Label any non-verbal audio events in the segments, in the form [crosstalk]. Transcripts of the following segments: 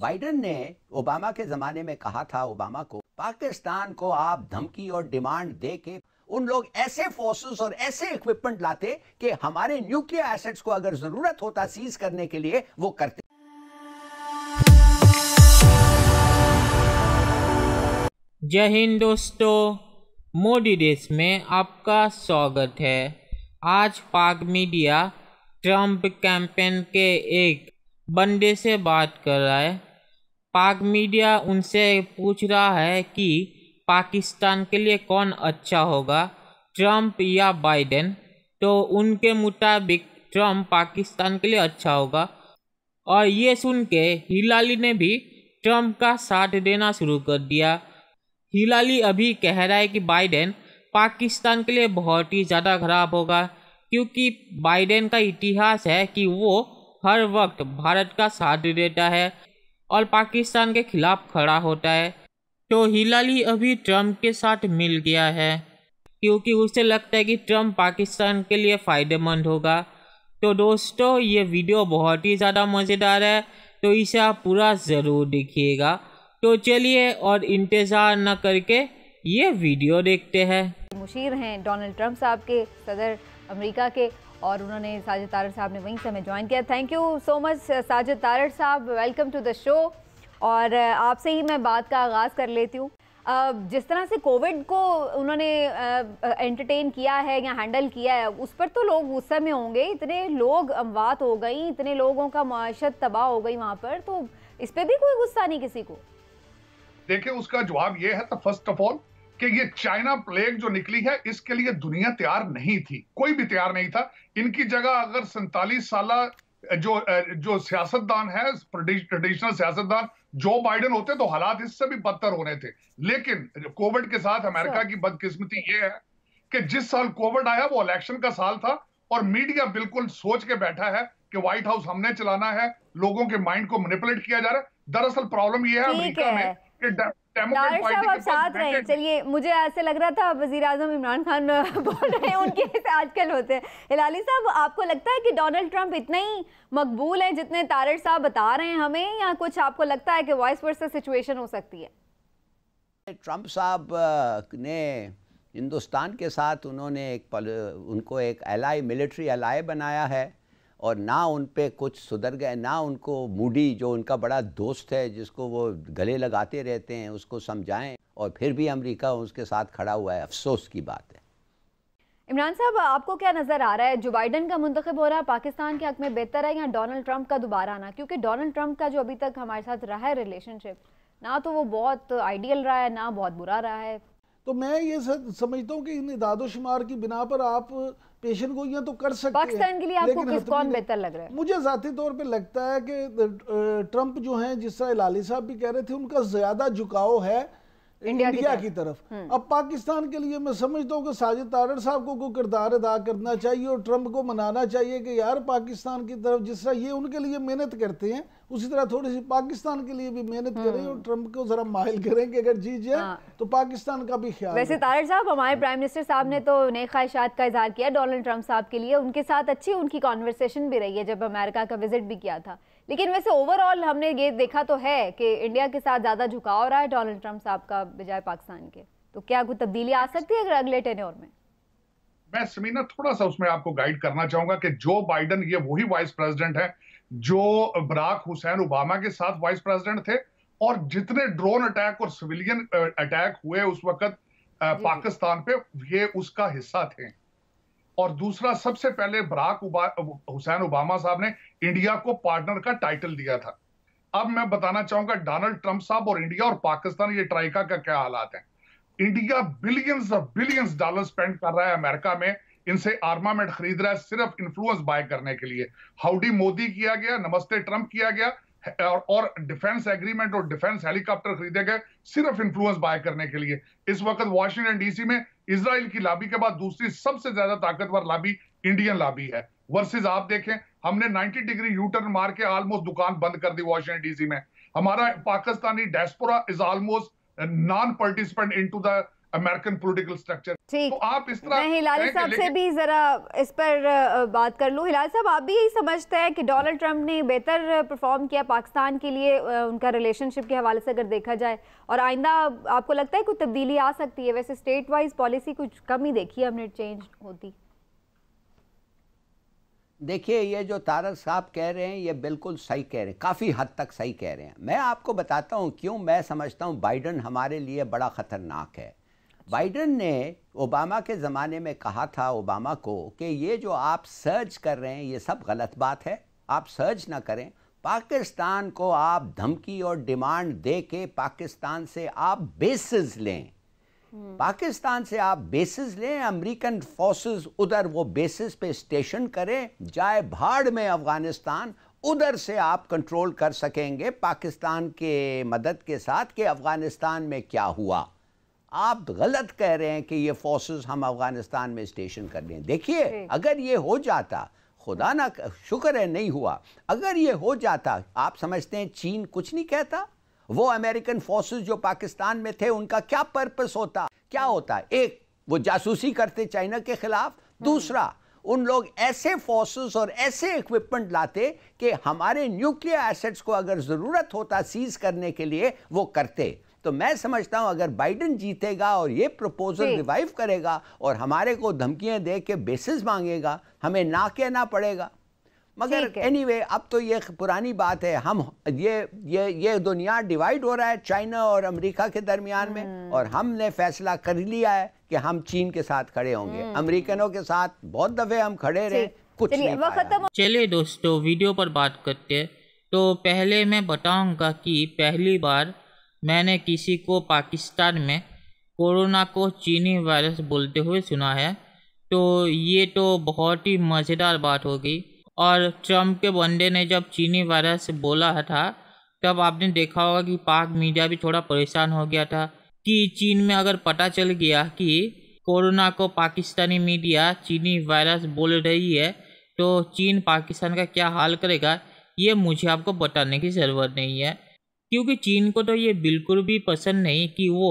Biden ने Obama के ज़माने में कहा था ओबामा को पाकिस्तान को आप धमकी और डिमांड दे के उन लोग ऐसे फोर्सेस और ऐसे इक्विपमेंट लाते कि हमारे न्यूक्लियर एसेट्स को अगर ज़रूरत होता सीज करने के लिए वो करते जय हिंद दोस्तों मोदी देश में आपका स्वागत है आज पाक मीडिया ट्रंप कैंपेन के एक बंदे से बात कर रहा है पाक मीडिया उनसे पूछ रहा है कि पाकिस्तान के लिए कौन अच्छा होगा ट्रंप या बाइडेन तो उनके मुताबिक ट्रम्प पाकिस्तान के लिए अच्छा होगा और ये सुन के हिलाली ने भी ट्रम्प का साथ देना शुरू कर दिया हिलाली अभी कह रहा है कि बाइडेन पाकिस्तान के लिए बहुत ही ज़्यादा खराब होगा क्योंकि बाइडेन का इतिहास है कि वो हर वक्त भारत का साथ देता है और पाकिस्तान के खिलाफ खड़ा होता है तो हिलाली अभी ट्रंप के साथ मिल गया है क्योंकि उसे लगता है कि ट्रंप पाकिस्तान के लिए फ़ायदेमंद होगा तो दोस्तों ये वीडियो बहुत ही ज़्यादा मज़ेदार है तो इसे आप पूरा ज़रूर देखिएगा तो चलिए और इंतज़ार न करके ये वीडियो देखते हैं मुशीर हैं डोनाल्ड ट्रंप साहब के सदर अमेरिका के और उन्होंने साजिद तारड़ साहब ने वहीं से हमें ज्वाइन किया thank you so much Sajid Tarar Sahab welcome to the show और आपसे ही मैं बात का आगाज़ कर लेती हूँ जिस तरह से कोविड को उन्होंने एंटरटेन किया है या हैंडल किया है उस पर तो लोग गुस्से में होंगे इतने लोग अमवात हो गई इतने लोगों का माशत तबाह हो गई वहाँ पर तो इस पर भी कोई गुस्सा नहीं किसी को देखिए उसका जवाब ये है तो फर्स्ट ऑफ ऑल कि ये चाइना प्लेग जो निकली है इसके लिए दुनिया तैयार नहीं थी कोई भी तैयार नहीं था इनकी जगह अगर सैतालीस साल जो जो सियासतदान है ट्रेडिशनल सियासतदान जो बाइडन होते तो हालात इससे भी बदतर होने थे लेकिन कोविड के साथ अमेरिका अच्छा। की बदकिस्मती ये है कि जिस साल कोविड आया वो इलेक्शन का साल था और मीडिया बिल्कुल सोच के बैठा है कि व्हाइट हाउस हमने चलाना है लोगों के माइंड को मैनिपुलेट किया जा रहा है दरअसल प्रॉब्लम यह है अमेरिका में आप साथ रहे चलिए मुझे ऐसे लग रहा था वजीर अजम इमरान खान [laughs] बोल रहे हैं उनके ऐसे आजकल होते हैं हिलाली साहब आपको लगता है कि डोनाल्ड ट्रंप इतना ही मकबूल है जितने तारिर साहब बता रहे हैं हमें या कुछ आपको लगता है कि वॉइस वर्स सिचुएशन हो सकती है ट्रंप साहब ने हिंदुस्तान के साथ उन्होंने एक उनको एक एलाई मिलिट्री एलाई बनाया है और ना उन पर कुछ सुधर गए ना उनको मूडी जो उनका बड़ा दोस्त है जिसको वो गले लगाते रहते हैं उसको समझाएं और फिर भी अमेरिका उसके साथ खड़ा हुआ है अफसोस की बात है इमरान साहब आपको क्या नज़र आ रहा है जो बाइडन का मुंतखब हो रहा है पाकिस्तान के हक में बेहतर है या डोनाल्ड ट्रंप का दोबारा आना क्योंकि डोनाल्ड ट्रंप का जो अभी तक हमारे साथ रहा है रिलेशनशिप ना तो वो बहुत आइडियल रहा है ना बहुत बुरा रहा है तो मैं ये समझता हूँ कि इन इदादोशुमार की बिना पर आप पेशन यह तो कर सकते पाकिस्तान के लिए आपको किस कौन बेहतर लग रहा है मुझे ज़ाती तौर पे लगता है कि ट्रंप जो हैं जिस तरह लाली साहब भी कह रहे थे उनका ज़्यादा झुकाव है इंडिया, इंडिया की तरफ, की तरफ। हम्म। अब पाकिस्तान के लिए मैं समझता हूँ कि साजिद तारड़ साहब को कोई किरदार अदा करना चाहिए और ट्रंप को मनाना चाहिए कि यार पाकिस्तान की तरफ जिस तरह ये उनके लिए मेहनत करते हैं उसी तरह थोड़ी सी पाकिस्तान के लिए भी मेहनत हम्म। करें और ट्रंप को जरा माहिल करें कि अगर जीत जाए हाँ। तो पाकिस्तान का भी ख्याल वैसे तारड़ साहब हमारे प्राइम मिनिस्टर साहब ने तो नए ख्वाहिशात का इजहार किया डोनाल्ड ट्रंप साहब के लिए उनके साथ अच्छी उनकी कॉन्वर्सेशन भी रही है जब अमेरिका का विजिट भी किया था लेकिन वैसे ओवरऑल हमने ये देखा तो है कि इंडिया के साथ ज़्यादा झुकाव रहा है डोनाल्ड ट्रंप साहब का बजाय पाकिस्तान के तो क्या कोई तब्दीली आ सकती है अगर अगले टेन्योर में मैं समीना थोड़ा सा उसमें आपको गाइड करना चाहूंगा कि जो बाइडन ये वही वाइस प्रेसिडेंट है जो बराक हुसैन ओबामा के साथ वाइस प्रेसिडेंट थे और जितने ड्रोन अटैक और सिविलियन अटैक हुए उस वक्त पाकिस्तान पे ये उसका हिस्सा थे और दूसरा सबसे पहले बराक हुसैन ओबामा साहब ने इंडिया को पार्टनर का टाइटल दिया था अब मैं बताना चाहूंगा डोनाल्ड ट्रंप साहब और इंडिया और पाकिस्तान ये ट्राइका का क्या हालात है India billions of billions dollar spend कर रहा है अमेरिका में इनसे आर्मामेंट खरीद रहा है सिर्फ इन्फ्लुएंस बाय करने के लिए हाउडी मोदी किया गया नमस्ते ट्रंप किया गया और, और डिफेंस एग्रीमेंट और डिफेंस हेलीकॉप्टर खरीदे गए सिर्फ इन्फ्लुएंस बाय करने के लिए इस वक्त वॉशिंगटन डीसी में इसराइल की लाबी के बाद दूसरी सबसे ज्यादा ताकतवर लाबी इंडियन लाबी है वर्सेज आप देखें हमने 90 डिग्री यू टर्न मार के ऑलमोस्ट दुकान बंद कर दी वॉशिंगटन डीसी में हमारा Pakistani diaspora is almost non participant into the American political structure ठीक तो आप इस तरह हिलाल साहब से भी जरा इस पर बात कर लूं हिलाल साहब आप भी यही समझते हैं कि डोनाल्ड ट्रंप ने बेहतर परफॉर्म किया पाकिस्तान के लिए उनका रिलेशनशिप के हवाले से अगर देखा जाए और आइंदा आपको लगता है कोई तब्दीली आ सकती है वैसे स्टेट वाइज पॉलिसी कुछ कम ही देखी है हमने चेंज होती देखिए ये जो तारक साहब कह रहे हैं ये बिल्कुल सही कह रहे हैं काफ़ी हद तक सही कह रहे हैं मैं आपको बताता हूँ क्यों मैं समझता हूँ बाइडन हमारे लिए बड़ा ख़तरनाक है बाइडन ने ओबामा के ज़माने में कहा था ओबामा को कि ये जो आप सर्च कर रहे हैं ये सब गलत बात है आप सर्च ना करें पाकिस्तान को आप धमकी और डिमांड दे के पाकिस्तान से आप बेसिस लें हम्म। पाकिस्तान से आप बेसिस लें अमेरिकन फोर्सेस उधर वो बेसिस पे स्टेशन करें जाए भाड़ में अफ़गानिस्तान उधर से आप कंट्रोल कर सकेंगे पाकिस्तान के मदद के साथ कि अफ़गानिस्तान में क्या हुआ आप गलत कह रहे हैं कि ये फोर्सेस हम अफगानिस्तान में स्टेशन कर दें देखिए अगर ये हो जाता खुदा ना शुक्र है नहीं हुआ अगर ये हो जाता आप समझते हैं चीन कुछ नहीं कहता वो अमेरिकन फोर्सेस जो पाकिस्तान में थे उनका क्या पर्पस होता क्या होता एक वो जासूसी करते चाइना के खिलाफ हम्म। दूसरा उन लोग ऐसे फोर्सेस और ऐसे इक्विपमेंट लाते कि हमारे न्यूक्लियर एसेट्स को अगर ज़रूरत होता सीज करने के लिए वो करते तो मैं समझता हूं अगर बाइडन जीतेगा और ये प्रपोजल रिवाइव करेगा और हमारे को धमकियां दे के बेसिस मांगेगा हमें ना कहना पड़ेगा मगर एनीवे anyway, अब तो ये पुरानी बात है हम ये ये ये दुनिया डिवाइड हो रहा है चाइना और अमेरिका के दरमियान में हम्म। और हमने फैसला कर लिया है कि हम चीन के साथ खड़े होंगे हम्म। अमेरिकनों के साथ बहुत दफे हम खड़े रहे कुछ नहीं चलिए दोस्तों वीडियो पर बात करते हैं तो पहले मैं बताऊंगा कि पहली बार मैंने किसी को पाकिस्तान में कोरोना को चीनी वायरस बोलते हुए सुना है तो ये तो बहुत ही मज़ेदार बात होगी और ट्रम्प के बंदे ने जब चीनी वायरस बोला था तब आपने देखा होगा कि पाक मीडिया भी थोड़ा परेशान हो गया था कि चीन में अगर पता चल गया कि कोरोना को पाकिस्तानी मीडिया चीनी वायरस बोल रही है तो चीन पाकिस्तान का क्या हाल करेगा ये मुझे आपको बताने की ज़रूरत नहीं है क्योंकि चीन को तो ये बिल्कुल भी पसंद नहीं कि वो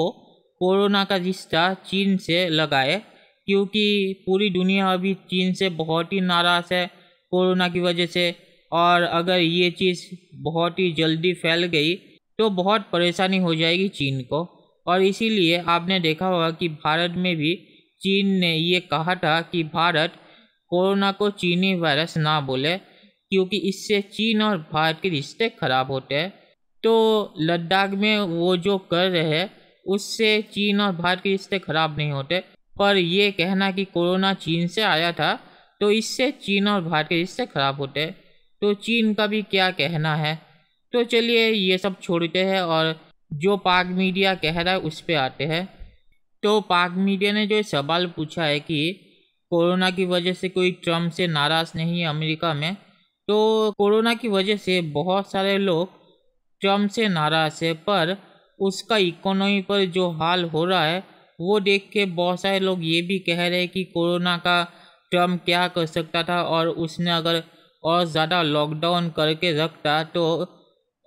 कोरोना का रिश्ता चीन से लगाए क्योंकि पूरी दुनिया अभी चीन से बहुत ही नाराज़ है कोरोना की वजह से और अगर ये चीज़ बहुत ही जल्दी फैल गई तो बहुत परेशानी हो जाएगी चीन को और इसीलिए आपने देखा होगा कि भारत में भी चीन ने ये कहा था कि भारत कोरोना को चीनी वायरस ना बोले क्योंकि इससे चीन और भारत के रिश्ते ख़राब होते हैं तो लद्दाख में वो जो कर रहे हैं उससे चीन और भारत के रिश्ते ख़राब नहीं होते पर ये कहना कि कोरोना चीन से आया था तो इससे चीन और भारत के रिश्ते ख़राब होते तो चीन का भी क्या कहना है तो चलिए ये सब छोड़ते हैं और जो पाक मीडिया कह रहा है उस पर आते हैं तो पाक मीडिया ने जो सवाल पूछा है कि कोरोना की वजह से कोई ट्रम्प से नाराज़ नहीं है अमेरिका में तो कोरोना की वजह से बहुत सारे लोग ट्रम्प से नाराज़ है पर उसका इकोनॉमी पर जो हाल हो रहा है वो देख के बहुत सारे लोग ये भी कह रहे हैं कि कोरोना का ट्रम्प क्या कर सकता था और उसने अगर और ज़्यादा लॉकडाउन करके रखता तो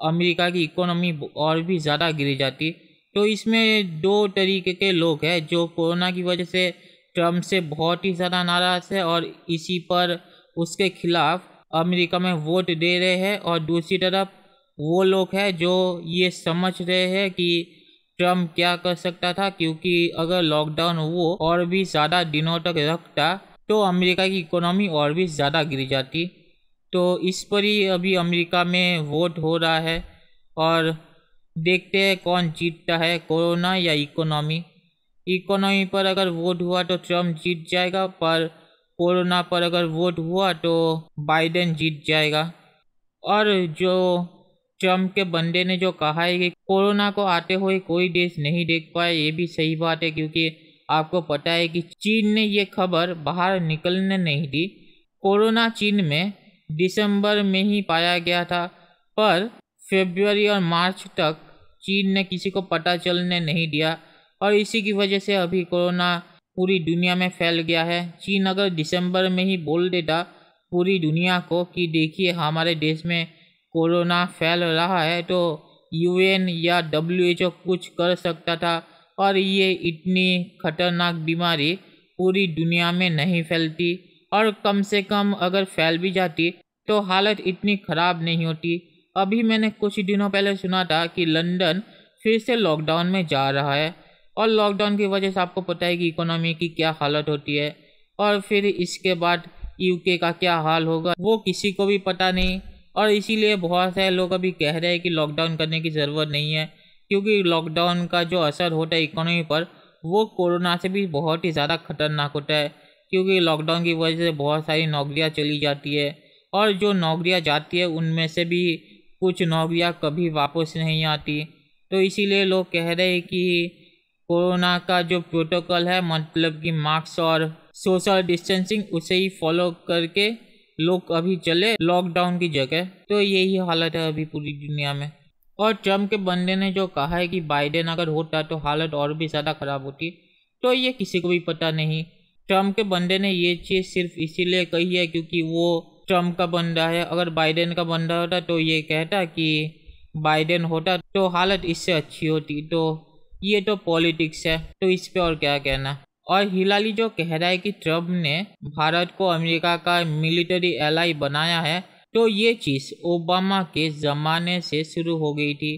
अमेरिका की इकोनॉमी और भी ज़्यादा गिर जाती तो इसमें दो तरीके के लोग हैं जो कोरोना की वजह से ट्रम्प से बहुत ही ज़्यादा नाराज़ है और इसी पर उसके खिलाफ अमेरिका में वोट दे रहे हैं और दूसरी तरफ वो लोग हैं जो ये समझ रहे हैं कि ट्रम्प क्या कर सकता था क्योंकि अगर लॉकडाउन वो और भी ज़्यादा दिनों तक रखता तो अमेरिका की इकोनॉमी और भी ज़्यादा गिर जाती तो इस पर ही अभी अमेरिका में वोट हो रहा है और देखते हैं कौन जीतता है कोरोना या इकोनॉमी इकोनॉमी पर अगर वोट हुआ तो ट्रम्प जीत जाएगा पर कोरोना पर अगर वोट हुआ तो बाइडेन जीत जाएगा और जो ट्रम्प के बंदे ने जो कहा है कि कोरोना को आते हुए कोई देश नहीं देख पाए ये भी सही बात है क्योंकि आपको पता है कि चीन ने ये खबर बाहर निकलने नहीं दी कोरोना चीन में दिसंबर में ही पाया गया था पर फरवरी और मार्च तक चीन ने किसी को पता चलने नहीं दिया और इसी की वजह से अभी कोरोना पूरी दुनिया में फैल गया है चीन अगर दिसंबर में ही बोल देता पूरी दुनिया को कि देखिए हमारे देश में कोरोना फैल रहा है तो यूएन या डब्ल्यूएचओ कुछ कर सकता था और ये इतनी खतरनाक बीमारी पूरी दुनिया में नहीं फैलती और कम से कम अगर फैल भी जाती तो हालत इतनी ख़राब नहीं होती अभी मैंने कुछ दिनों पहले सुना था कि लंदन फिर से लॉकडाउन में जा रहा है और लॉकडाउन की वजह से आपको पता है कि इकोनॉमी की क्या हालत होती है और फिर इसके बाद यूके का क्या हाल होगा वो किसी को भी पता नहीं और इसीलिए बहुत सारे लोग अभी कह रहे हैं कि लॉकडाउन करने की ज़रूरत नहीं है क्योंकि लॉकडाउन का जो असर होता है इकोनॉमी पर वो कोरोना से भी बहुत ही ज़्यादा खतरनाक होता है क्योंकि लॉकडाउन की वजह से बहुत सारी नौकरियाँ चली जाती है और जो नौकरियाँ जाती है उनमें से भी कुछ नौकरियाँ कभी वापस नहीं आती तो इसीलिए लोग कह रहे हैं कि कोरोना का जो प्रोटोकॉल है मतलब कि मास्क और सोशल डिस्टेंसिंग उसे ही फॉलो करके लोग अभी चले लॉकडाउन की जगह तो यही हालत है अभी पूरी दुनिया में और ट्रम्प के बंदे ने जो कहा है कि बाइडेन अगर होता तो हालत और भी ज़्यादा ख़राब होती तो ये किसी को भी पता नहीं ट्रम्प के बंदे ने ये चीज़ सिर्फ इसीलिए कही है क्योंकि वो ट्रम्प का बंदा है अगर बाइडेन का बंदा होता तो ये कहता कि बाइडेन होता तो हालत इससे अच्छी होती तो ये तो पॉलिटिक्स है तो इस पर और क्या कहना और हिलाली जो कह रहा है कि ट्रम्प ने भारत को अमेरिका का मिलिट्री एलाई बनाया है तो ये चीज़ ओबामा के ज़माने से शुरू हो गई थी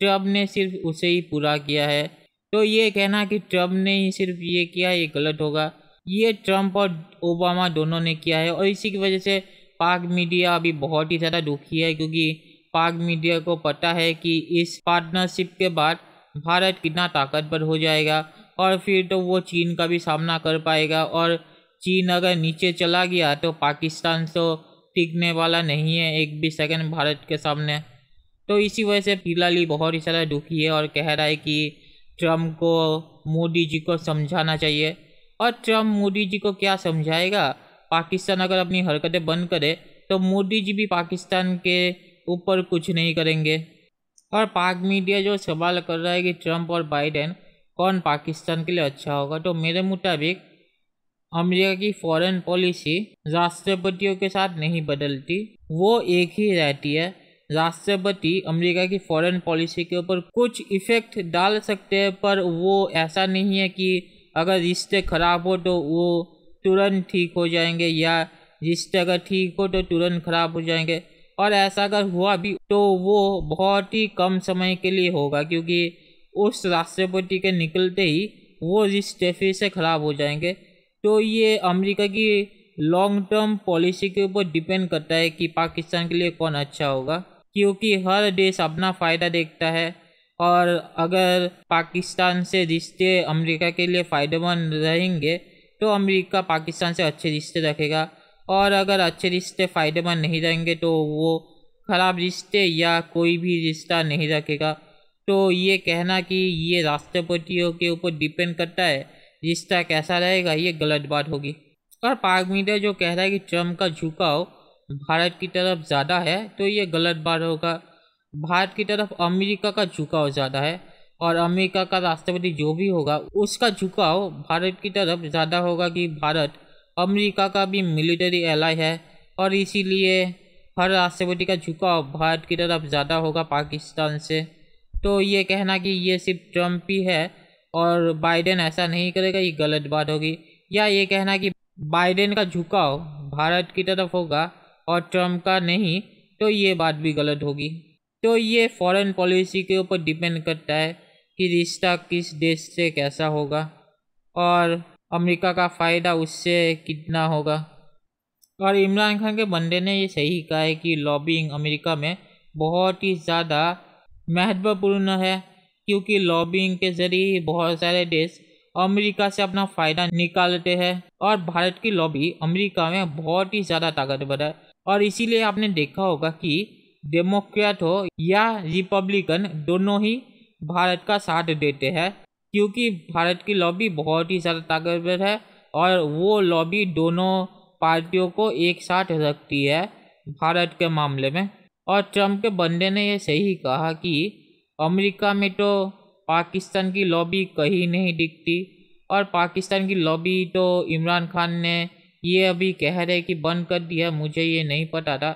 ट्रम्प ने सिर्फ उसे ही पूरा किया है तो ये कहना कि ट्रम्प ने ही सिर्फ ये किया ये गलत होगा ये ट्रम्प और ओबामा दोनों ने किया है और इसी की वजह से पाक मीडिया अभी बहुत ही ज़्यादा दुखी है क्योंकि पाक मीडिया को पता है कि इस पार्टनरशिप के बाद भारत कितना ताकतवर हो जाएगा और फिर तो वो चीन का भी सामना कर पाएगा और चीन अगर नीचे चला गया तो पाकिस्तान तो टिकने वाला नहीं है एक भी सेकंड भारत के सामने तो इसी वजह से फिलहाल ही बहुत ही ज़्यादा दुखी है और कह रहा है कि ट्रम्प को मोदी जी को समझाना चाहिए और ट्रम्प मोदी जी को क्या समझाएगा पाकिस्तान अगर अपनी हरकतें बंद करे तो मोदी जी भी पाकिस्तान के ऊपर कुछ नहीं करेंगे और पाक मीडिया जो सवाल कर रहा है कि ट्रम्प और बाइडेन कौन पाकिस्तान के लिए अच्छा होगा तो मेरे मुताबिक अमेरिका की फॉरेन पॉलिसी राष्ट्रपतियों के साथ नहीं बदलती वो एक ही रहती है राष्ट्रपति अमेरिका की फॉरेन पॉलिसी के ऊपर कुछ इफ़ेक्ट डाल सकते हैं पर वो ऐसा नहीं है कि अगर रिश्ते ख़राब हो तो वो तुरंत ठीक हो जाएंगे या रिश्ते अगर ठीक हो तो तुरंत ख़राब हो जाएंगे और ऐसा अगर हुआ भी तो वो बहुत ही कम समय के लिए होगा क्योंकि उस रास्ते पर टीके निकलते ही वो रिश्ते टैफी से ख़राब हो जाएंगे तो ये अमेरिका की लॉन्ग टर्म पॉलिसी के ऊपर डिपेंड करता है कि पाकिस्तान के लिए कौन अच्छा होगा क्योंकि हर देश अपना फ़ायदा देखता है और अगर पाकिस्तान से रिश्ते अमेरिका के लिए फ़ायदेमंद रहेंगे तो अमेरिका पाकिस्तान से अच्छे रिश्ते रखेगा और अगर अच्छे रिश्ते फ़ायदेमंद नहीं रहेंगे तो वो ख़राब रिश्ते या कोई भी रिश्ता नहीं रखेगा तो ये कहना कि ये राष्ट्रपतियों के ऊपर डिपेंड करता है रिश्ता कैसा रहेगा ये गलत बात होगी और पाक मीडिया जो कह रहा है कि ट्रम्प का झुकाव भारत की तरफ ज़्यादा है तो ये गलत बात होगा भारत की तरफ अमेरिका का झुकाव ज़्यादा है और अमेरिका का राष्ट्रपति जो भी होगा उसका झुकाव भारत की तरफ ज़्यादा होगा कि भारत अमेरिका का भी मिलिट्री एलाई है और इसीलिए हर राष्ट्रपति का झुकाव भारत की तरफ ज़्यादा होगा पाकिस्तान से तो ये कहना कि ये सिर्फ ट्रम्प ही है और बाइडेन ऐसा नहीं करेगा ये गलत बात होगी या ये कहना कि बाइडेन का झुकाव भारत की तरफ होगा और ट्रंप का नहीं तो ये बात भी गलत होगी तो ये फॉरेन पॉलिसी के ऊपर डिपेंड करता है कि रिश्ता किस देश से कैसा होगा और अमेरिका का फ़ायदा उससे कितना होगा और इमरान खान के बंदे ने ये सही कहा है कि लॉबिंग अमेरिका में बहुत ही ज़्यादा महत्वपूर्ण है क्योंकि लॉबिंग के जरिए बहुत सारे देश अमेरिका से अपना फ़ायदा निकालते हैं और भारत की लॉबी अमेरिका में बहुत ही ज़्यादा ताकतवर है और इसीलिए आपने देखा होगा कि डेमोक्रेट हो या रिपब्लिकन दोनों ही भारत का साथ देते हैं क्योंकि भारत की लॉबी बहुत ही ज़्यादा ताकतवर है और वो लॉबी दोनों पार्टियों को एक साथ रखती है भारत के मामले में और ट्रंप के बंदे ने यह सही कहा कि अमेरिका में तो पाकिस्तान की लॉबी कहीं नहीं दिखती और पाकिस्तान की लॉबी तो इमरान खान ने ये अभी कह रहे कि बंद कर दिया मुझे ये नहीं पता था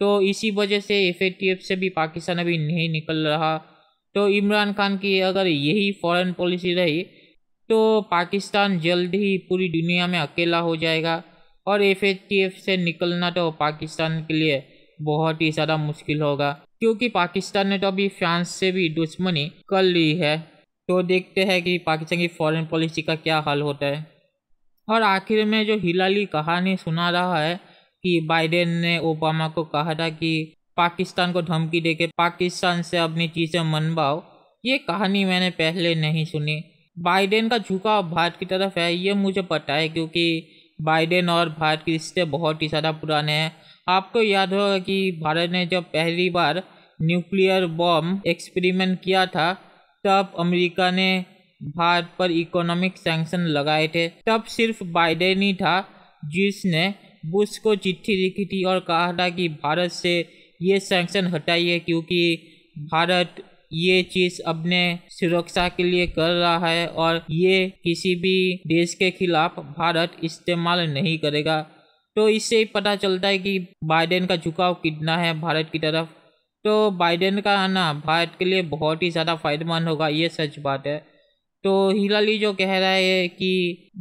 तो इसी वजह से एफ से भी पाकिस्तान अभी नहीं निकल रहा तो इमरान खान की अगर यही फॉरेन पॉलिसी रही तो पाकिस्तान जल्द ही पूरी दुनिया में अकेला हो जाएगा और एफ से निकलना तो पाकिस्तान के लिए बहुत ही ज़्यादा मुश्किल होगा क्योंकि पाकिस्तान ने तो अभी फ्रांस से भी दुश्मनी कर ली है तो देखते हैं कि पाकिस्तान की फॉरेन पॉलिसी का क्या हल होता है और आखिर में जो हिलाली कहानी सुना रहा है कि बाइडेन ने ओबामा को कहा था कि पाकिस्तान को धमकी देके पाकिस्तान से अपनी चीज़ें मनवाओ ये कहानी मैंने पहले नहीं सुनी बाइडेन का झुकाव भारत की तरफ है ये मुझे पता है क्योंकि बाइडेन और भारत के रिश्ते बहुत ही ज़्यादा पुराने हैं आपको याद होगा कि भारत ने जब पहली बार न्यूक्लियर बॉम्ब एक्सपेरिमेंट किया था तब अमेरिका ने भारत पर इकोनॉमिक सैंक्शन लगाए थे तब सिर्फ बाइडेन ही था जिसने बुश को चिट्ठी लिखी थी और कहा था कि भारत से ये सैंक्शन हटाइए क्योंकि भारत ये चीज़ अपने सुरक्षा के लिए कर रहा है और ये किसी भी देश के खिलाफ भारत इस्तेमाल नहीं करेगा तो इससे पता चलता है कि बाइडेन का झुकाव कितना है भारत की तरफ तो बाइडेन का आना भारत के लिए बहुत ही ज़्यादा फायदेमंद होगा ये सच बात है तो हिलाली जो कह रहा है कि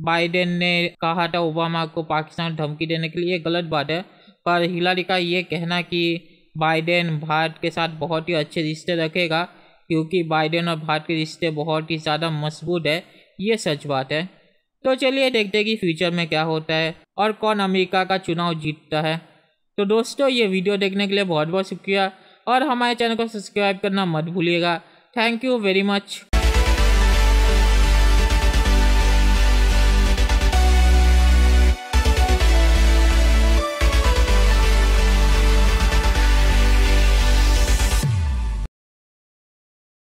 बाइडेन ने कहा था ओबामा को पाकिस्तान धमकी देने के लिए गलत बात है पर हिलाली का ये कहना कि बाइडेन भारत के साथ बहुत ही अच्छे रिश्ते रखेगा क्योंकि बाइडेन और भारत के रिश्ते बहुत ही ज़्यादा मजबूत है ये सच बात है तो चलिए देखते हैं कि फ्यूचर में क्या होता है और कौन अमेरिका का चुनाव जीतता है तो दोस्तों ये वीडियो देखने के लिए बहुत बहुत शुक्रिया और हमारे चैनल को सब्सक्राइब करना मत भूलिएगा थैंक यू वेरी मच